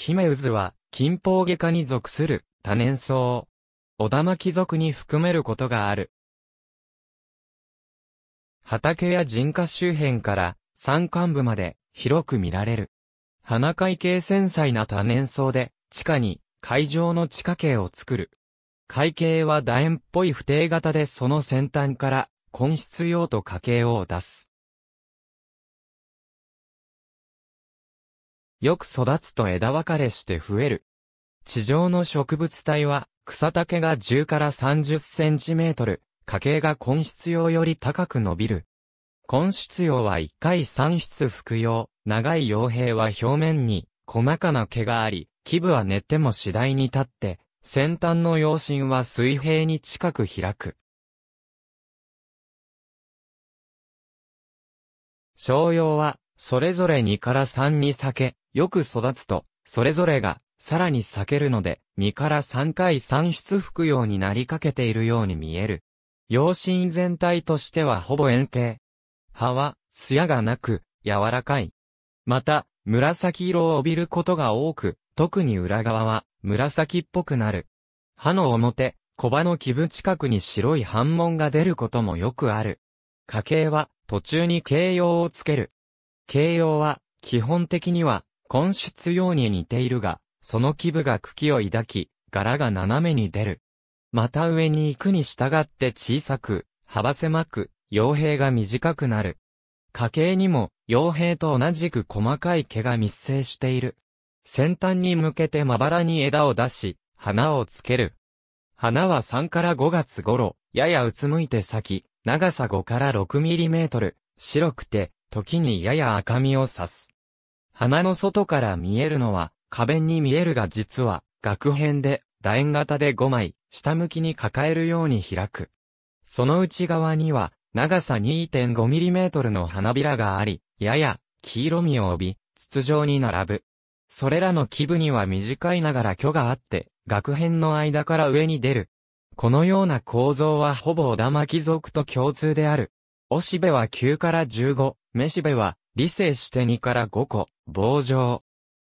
姫渦は、金宝下科に属する多年草。小玉貴族に含めることがある。畑や人家周辺から山間部まで広く見られる。花海系繊細な多年草で地下に海上の地下茎を作る。海茎は楕円っぽい不定型でその先端から根室用と家系を出す。よく育つと枝分かれして増える。地上の植物体は、草丈が10から30センチメートル、家計が根室用より高く伸びる。根室用は1回3室服用、長い傭兵は表面に細かな毛があり、基部は寝ても次第に立って、先端の葉芯は水平に近く開く。商用は、それぞれ2から3に裂け、よく育つと、それぞれが、さらに裂けるので、2から3回産出服用になりかけているように見える。養心全体としてはほぼ円形。葉は、艶がなく、柔らかい。また、紫色を帯びることが多く、特に裏側は、紫っぽくなる。歯の表、小葉の基部近くに白い反紋が出ることもよくある。家系は、途中に形容をつける。形容は、基本的には、根出用に似ているが、その基部が茎を抱き、柄が斜めに出る。また上に行くに従って小さく、幅狭く、傭兵が短くなる。家計にも、傭兵と同じく細かい毛が密生している。先端に向けてまばらに枝を出し、花をつける。花は3から5月頃、ややうつむいて咲き、長さ5から6ミリメートル、白くて、時にやや赤みを刺す。花の外から見えるのは、花弁に見えるが実は、額片で、楕円型で5枚、下向きに抱えるように開く。その内側には、長さ 2.5mm の花びらがあり、やや、黄色みを帯び、筒状に並ぶ。それらの基部には短いながら虚があって、額片の間から上に出る。このような構造はほぼ小田巻族と共通である。おしべは9から15、めしべは理性して2から5個、棒状。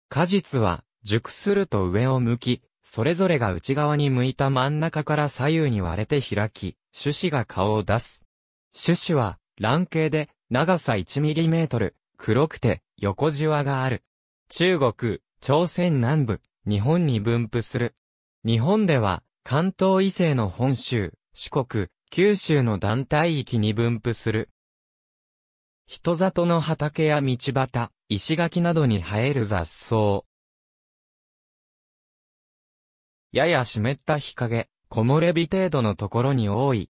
果実は、熟すると上を向き、それぞれが内側に向いた真ん中から左右に割れて開き、種子が顔を出す。種子は、卵形で、長さ 1mm、黒くて、横じわがある。中国、朝鮮南部、日本に分布する。日本では、関東以西の本州、四国、九州の団体域に分布する。人里の畑や道端、石垣などに生える雑草。やや湿った日陰、木漏れ日程度のところに多い。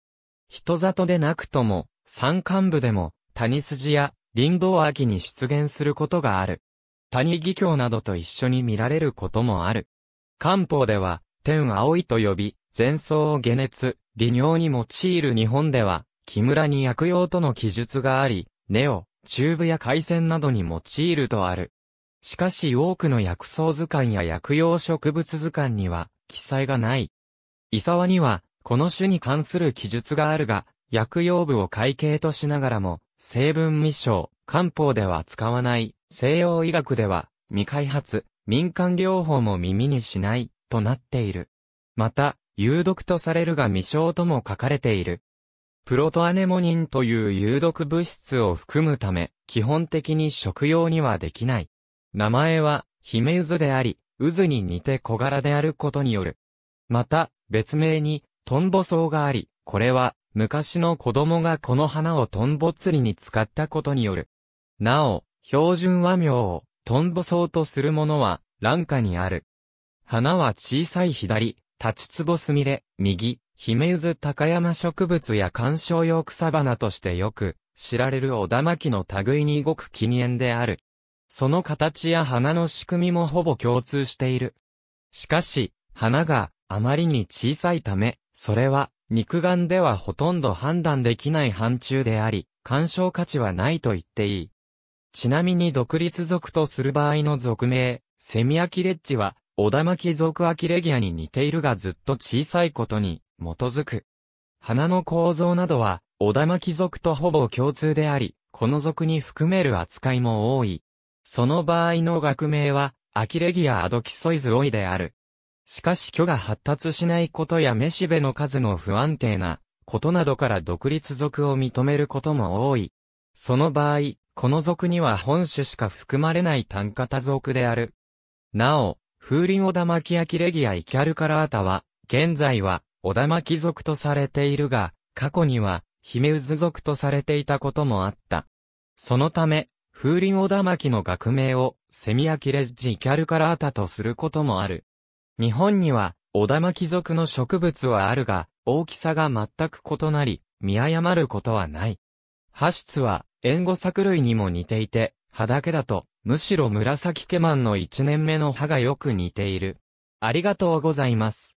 人里でなくとも、山間部でも、谷筋や林道秋に出現することがある。谷義教などと一緒に見られることもある。漢方では、天青いと呼び、前奏を解熱、利尿に用いる日本では、木村に薬用との記述があり、根を、中部や海鮮などに用いるとある。しかし多くの薬草図鑑や薬用植物図鑑には記載がない。伊沢には、この種に関する記述があるが、薬用部を会計としながらも、成分未証、漢方では使わない、西洋医学では、未開発、民間療法も耳にしない、となっている。また、有毒とされるが未証とも書かれている。プロトアネモニンという有毒物質を含むため、基本的に食用にはできない。名前は、ヒメウズであり、渦に似て小柄であることによる。また、別名に、トンボ草があり、これは、昔の子供がこの花をトンボ釣りに使ったことによる。なお、標準和名を、トンボ草とするものは、卵花にある。花は小さい左、立ちつぼすみれ、右、姫ゆず高山植物や観賞用草花としてよく知られる小田巻の類に動く禁煙である。その形や花の仕組みもほぼ共通している。しかし、花があまりに小さいため、それは肉眼ではほとんど判断できない範疇であり、干渉価値はないと言っていい。ちなみに独立属とする場合の属名、セミアキレッジは、小マキ属アキレギアに似ているがずっと小さいことに基づく。花の構造などは、小玉貴族とほぼ共通であり、この族に含める扱いも多い。その場合の学名は、アキレギア・アドキソイズ・オイである。しかし虚が発達しないことやメシベの数の不安定なことなどから独立族を認めることも多い。その場合、この族には本種しか含まれない単型族である。なお、風林オダマキアキレギア・イキャルカラータは、現在は小田巻族とされているが、過去には、姫渦族とされていたこともあった。そのため、風林小田巻の学名を、セミアキレッジ・キャルカラータとすることもある。日本には、小田巻族の植物はあるが、大きさが全く異なり、見誤ることはない。ハシツは、援護作類にも似ていて、葉だけだと、むしろ紫ケマンの1年目の葉がよく似ている。ありがとうございます。